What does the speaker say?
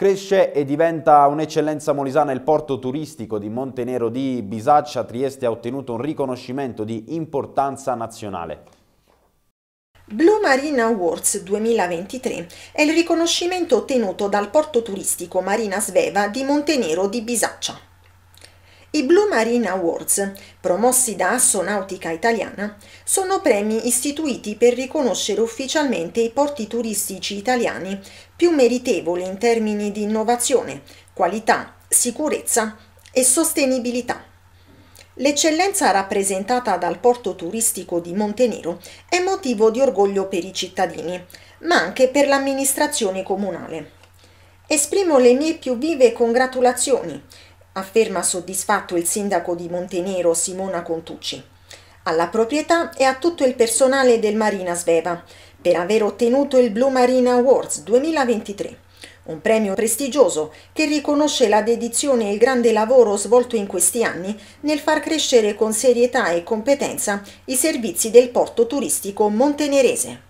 Cresce e diventa un'eccellenza molisana il porto turistico di Montenero di Bisaccia. Trieste ha ottenuto un riconoscimento di importanza nazionale. Blue Marina Awards 2023 è il riconoscimento ottenuto dal porto turistico Marina Sveva di Montenero di Bisaccia. I Blue Marine Awards, promossi da Assonautica Italiana, sono premi istituiti per riconoscere ufficialmente i porti turistici italiani più meritevoli in termini di innovazione, qualità, sicurezza e sostenibilità. L'eccellenza rappresentata dal porto turistico di Montenero è motivo di orgoglio per i cittadini, ma anche per l'amministrazione comunale. Esprimo le mie più vive congratulazioni afferma soddisfatto il sindaco di Montenero Simona Contucci, alla proprietà e a tutto il personale del Marina Sveva per aver ottenuto il Blue Marina Awards 2023, un premio prestigioso che riconosce la dedizione e il grande lavoro svolto in questi anni nel far crescere con serietà e competenza i servizi del porto turistico montenerese.